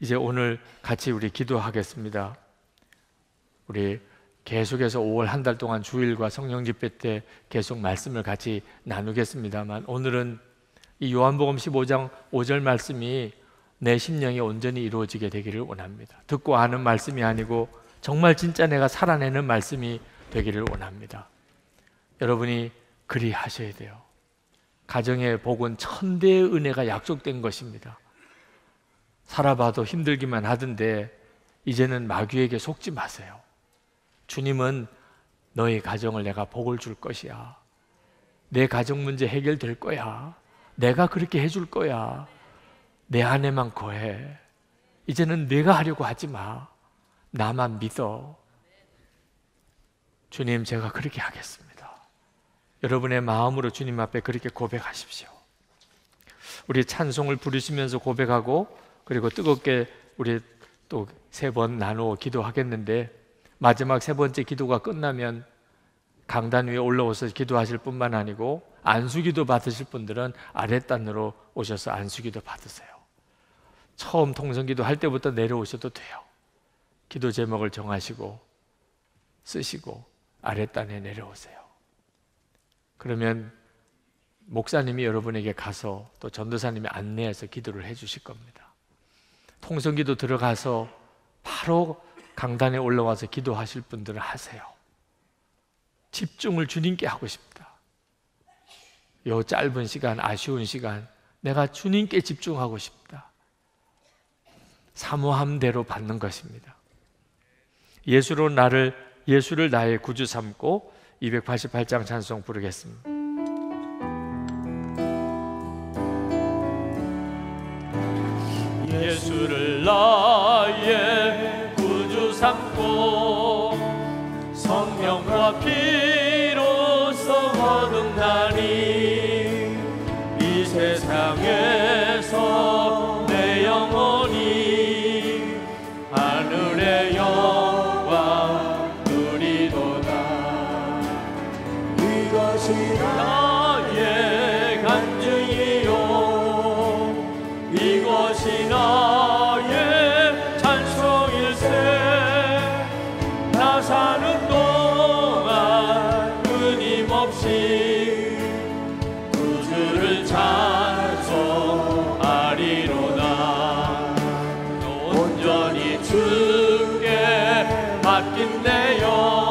이제 오늘 같이 우리 기도하겠습니다. 우리 계속해서 5월 한 달 동안 주일과 성령 집회 때 계속 말씀을 같이 나누겠습니다만 오늘은 이 요한복음 15장 5절 말씀이 내 심령이 온전히 이루어지게 되기를 원합니다. 듣고 아는 말씀이 아니고 정말 진짜 내가 살아내는 말씀이 되기를 원합니다. 여러분이 그리 하셔야 돼요. 가정의 복은 천대의 은혜가 약속된 것입니다. 살아봐도 힘들기만 하던데 이제는 마귀에게 속지 마세요. 주님은 너의 가정을 내가 복을 줄 것이야. 내 가정 문제 해결될 거야. 내가 그렇게 해줄 거야. 내 안에만 거해. 이제는 내가 하려고 하지 마. 나만 믿어. 주님, 제가 그렇게 하겠습니다. 여러분의 마음으로 주님 앞에 그렇게 고백하십시오. 우리 찬송을 부르시면서 고백하고, 그리고 뜨겁게 우리 또 세 번 나누어 기도하겠는데, 마지막 세 번째 기도가 끝나면 강단 위에 올라오서 셔 기도하실 뿐만 아니고 안수기도 받으실 분들은 아랫단으로 오셔서 안수기도 받으세요. 처음 통성기도 할 때부터 내려오셔도 돼요. 기도 제목을 정하시고 쓰시고 아랫단에 내려오세요. 그러면 목사님이 여러분에게 가서 또 전도사님이 안내해서 기도를 해 주실 겁니다. 통성기도 들어가서 바로 강단에 올라와서 기도하실 분들은 하세요. 집중을 주님께 하고 싶다. 요 짧은 시간, 아쉬운 시간, 내가 주님께 집중하고 싶다. 사모함대로 받는 것입니다. 예수로 나를, 예수를 나의 구주 삼고 288장 찬송 부르겠습니다. 예수를 나의 구주 삼고 성령과 피 바뀐대요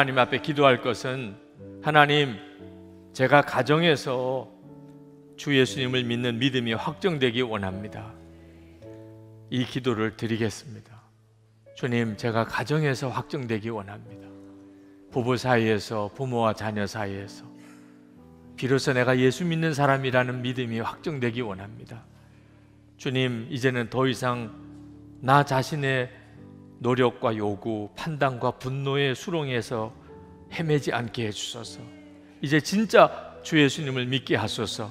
하나님 앞에 기도할 것은 하나님 제가 가정에서 주 예수님을 믿는 믿음이 확정되기 원합니다. 이 기도를 드리겠습니다. 주님, 제가 가정에서 확정되기 원합니다. 부부 사이에서, 부모와 자녀 사이에서. 비로소 내가 예수 믿는 사람이라는 믿음이 확정되기 원합니다. 주님, 이제는 더 이상 나 자신의 노력과 요구, 판단과 분노의 수렁에서 헤매지 않게 해주소서. 이제 진짜 주 예수님을 믿게 하소서.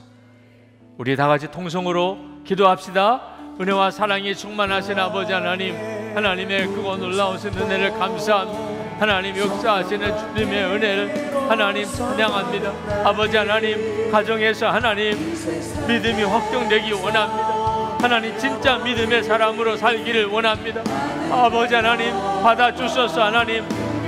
우리 다 같이 통성으로 기도합시다. 은혜와 사랑이 충만하신 아버지 하나님, 하나님의 크고 그 놀라우신 은혜를 감사합니다. 하나님 역사하시는 주님의 은혜를 하나님 찬양합니다. 아버지 하나님 가정에서 하나님 믿음이 확정되기 원합니다. 하나님 진짜 믿음의 사람으로 살기를 원합니다. 아버지 하나님 받아주셔서 하나님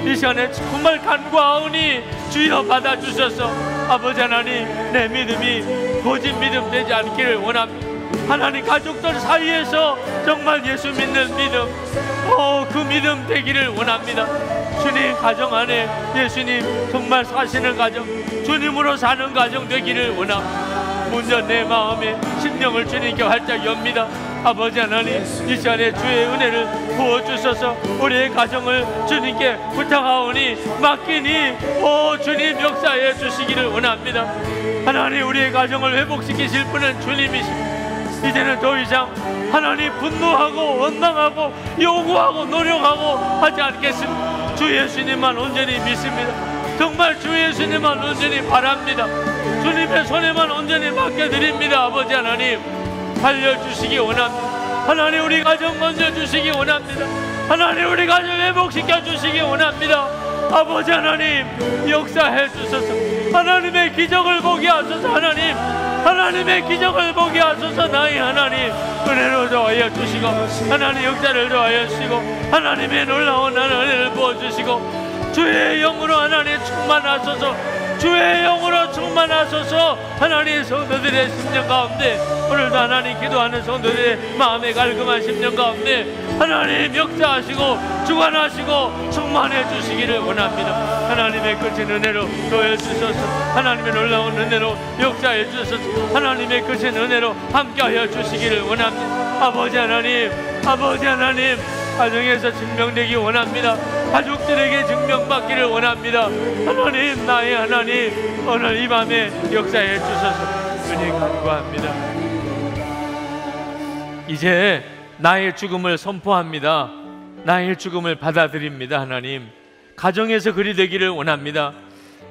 이 시간에 정말 간과하오니 주여 받아주셔서 아버지 하나님 내 믿음이 거짓 믿음 되지 않기를 원합니다 하나님 가족들 사이에서 정말 예수 믿는 믿음 어, 그 믿음 되기를 원합니다 주님 가정 안에 예수님 정말 사시는 가정 주님으로 사는 가정 되기를 원합니다 먼저 내 마음에 심령을 주님께 활짝 엽니다 아버지 하나님 이 시간에 주의 은혜를 부어주셔서 우리의 가정을 주님께 부탁하오니 맡기니 오 주님 역사해 주시기를 원합니다 하나님 우리의 가정을 회복시키실 분은 주님이십니다 이제는 더 이상 하나님 분노하고 원망하고 요구하고 노력하고 하지 않겠습니다 주 예수님만 온전히 믿습니다 정말 주 예수님만 온전히 바랍니다 주님의 손에만 온전히 맡겨드립니다 아버지 하나님 살려주시기 원합니다 하나님 우리 가정 건져 주시기 원합니다 하나님 우리 가정 회복시켜 주시기 원합니다 아버지 하나님 역사해 주소서 하나님의 기적을 보게 하소서 하나님 하나님의 기적을 보게 하소서 나의 하나님 은혜로 저하여 주시고 하나님 역사를 저하여 주시고 하나님의 놀라운 하나님을 부어주시고 주의 영으로 하나님 충만하소서 주의 영으로 충만하소서 하나님 성도들의 심령 가운데 오늘도 하나님 기도하는 성도들의 마음에 갈금한 심령 가운데 하나님 역사하시고 주관하시고 충만해 주시기를 원합니다 하나님의 끝인 은혜로 도해 주셔서 하나님의 놀라운 은혜로 역사해 주셔서 하나님의 끝인 은혜로 함께하여 주시기를 원합니다 아버지 하나님 아버지 하나님 가정에서 증명되기 원합니다. 가족들에게 증명받기를 원합니다. 하나님 나의 하나님 오늘 이 밤에 역사해 주셔서 은혜 간구합니다. 이제 나의 죽음을 선포합니다. 나의 죽음을 받아들입니다. 하나님 가정에서 그리 되기를 원합니다.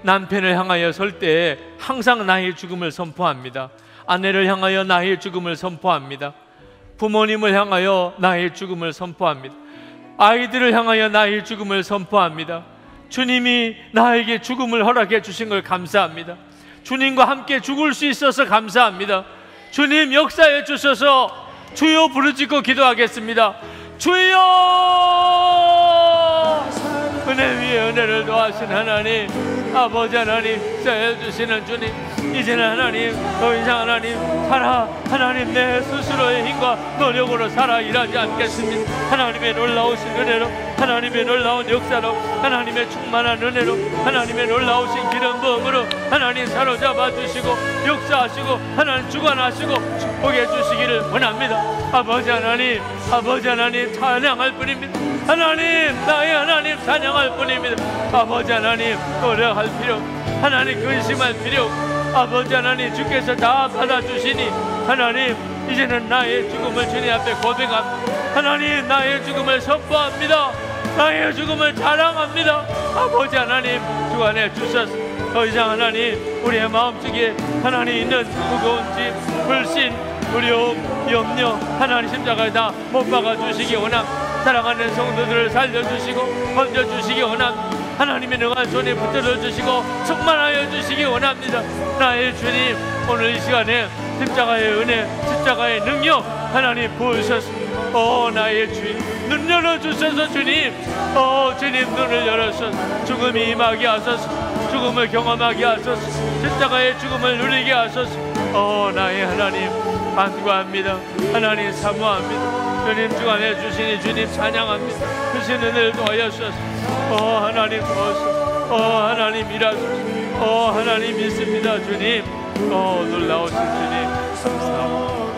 남편을 향하여 설 때 항상 나의 죽음을 선포합니다. 아내를 향하여 나의 죽음을 선포합니다. 부모님을 향하여 나의 죽음을 선포합니다. 아이들을 향하여 나의 죽음을 선포합니다. 주님이 나에게 죽음을 허락해 주신 걸 감사합니다. 주님과 함께 죽을 수 있어서 감사합니다. 주님 역사해 주셔서 주여 부르짖고 기도하겠습니다. 주여! 은혜 위에 은혜를 더하신 하나님 아버지 하나님 세해주시는 주님 이제는 하나님 더 이상 하나님 살아 하나님 내 스스로의 힘과 노력으로 살아 일하지 않겠습니다 하나님의 놀라우신 은혜로 하나님의 놀라운 역사로 하나님의 충만한 은혜로 하나님의 놀라우신 기름 부음으로 하나님 사로잡아 주시고 역사하시고 하나님 주관하시고 축복해 주시기를 원합니다 아버지 하나님 아버지 하나님 찬양할 뿐입니다 하나님 나의 하나님 사냥할 뿐입니다 아버지 하나님 노래할 필요 하나님 근심할 필요 아버지 하나님 주께서 다 받아주시니 하나님 이제는 나의 죽음을 주님 앞에 고백합니다 하나님 나의 죽음을 선포합니다 나의 죽음을 자랑합니다 아버지 하나님 주안에 주셨습더 이상 하나님 우리의 마음속에 하나님 있는 무거운 짐 불신 두려움 염려 하나님 심장을 다못 박아주시기 원합니다 사랑하는 성도들을 살려주시고 건져주시기 원합니다. 하나님의 능한 손에 붙들어 주시고 충만하여 주시기 원합니다. 나의 주님 오늘 이 시간에 십자가의 은혜, 십자가의 능력 하나님 보여셨습니다오 나의 주님 눈 열어주셔서 주님 오 주님 눈을 열어서 죽음이 임하게 하소서 죽음을 경험하게 하소서 십자가의 죽음을 누리게 하소서 오 나의 하나님 간구합니다 하나님 사모합니다 주님 주안에 주신이 주님 찬양합니다 주신 은혜를 더하셔서어 하나님 더하소어 하나님 일하소서 어 하나님 믿습니다 주님 어 놀라우신 주님 감사합니다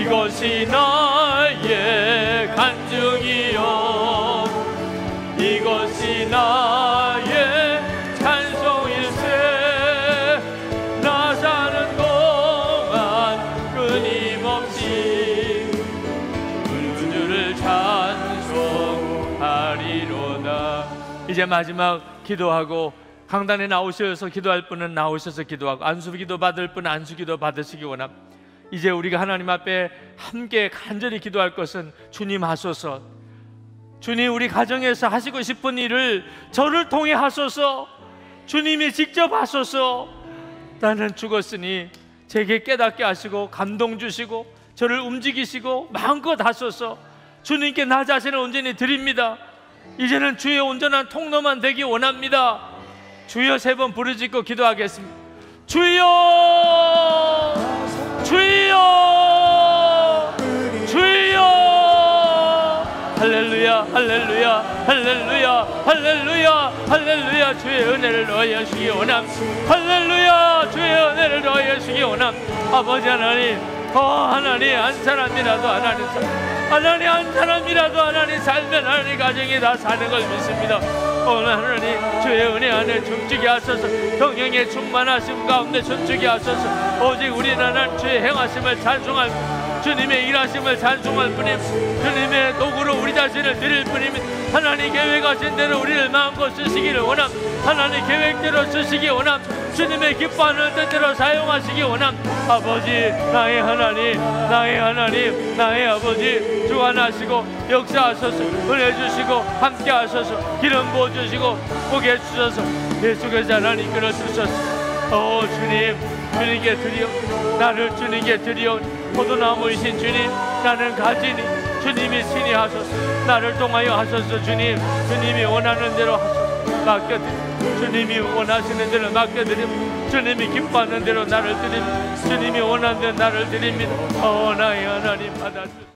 이것이 나의 간증이요 이것이 나 이제 마지막 기도하고 강단에 나오셔서 기도할 분은 나오셔서 기도하고 안수 기도 받을 분은 안수 기도 받으시기 원합니다. 이제 우리가 하나님 앞에 함께 간절히 기도할 것은 주님 하소서. 주님 우리 가정에서 하시고 싶은 일을 저를 통해 하소서. 주님이 직접 하소서. 나는 죽었으니 제게 깨닫게 하시고 감동 주시고 저를 움직이시고 마음껏 하소서. 주님께 나 자신을 온전히 드립니다. 이제는 주의 온전한 통로만 되기 원합니다. 주여 세 번 부르짖고 기도하겠습니다. 주여! 주여! 주여! 할렐루야, 할렐루야, 할렐루야, 할렐루야, 할렐루야, 주의 은혜를 너희에 주기 원함. 할렐루야, 주의 은혜를 너희에 주기 원함. 아버지 하나님, 어 하나님 한 사람이라도 하나님. 하나님 한 사람이라도 하나님 살면 하나님 가정이 다 사는 걸 믿습니다 오늘 하나님 주의 은혜 안에 춤추게 하소서 성령의 충만하심 가운데 춤추게 하소서 오직 우리 하나님 주의 행하심을 찬송합니다 주님의 일하심을 찬송할 뿐임 주님의 도구로 우리 자신을 드릴 뿐임 하나님 계획하신 대로 우리를 마음껏 쓰시기를 원함 하나님 계획대로 쓰시기 원함 주님의 기뻐하는 뜻대로 사용하시기 원함 아버지 나의 하나님 나의 하나님 나의 아버지 주관하시고 역사하소서 은혜 주시고 함께하소서 기름 부어주시고 복해 주셔서 예수께서 하나님 이끌어 주소서 오 주님 주님께 드리오 나를 주님께 드리오 포도나무이신 주님 나는 가지니 주님이 신이 하소서 나를 통하여 하소서 주님 주님이 원하는 대로 하소서 맡겨드립 주님이 원하시는 대로 맡겨드립 주님이 기뻐하는 대로 나를 드립 주님이 원하는 대로 나를 드립니다 어나이 하나님 받아주소서